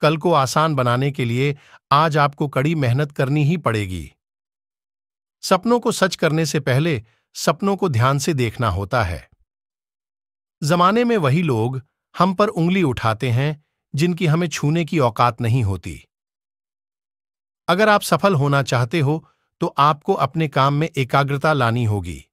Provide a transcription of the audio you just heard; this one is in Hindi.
कल को आसान बनाने के लिए आज आपको कड़ी मेहनत करनी ही पड़ेगी सपनों को सच करने से पहले सपनों को ध्यान से देखना होता है जमाने में वही लोग हम पर उंगली उठाते हैं जिनकी हमें छूने की औकात नहीं होती अगर आप सफल होना चाहते हो तो आपको अपने काम में एकाग्रता लानी होगी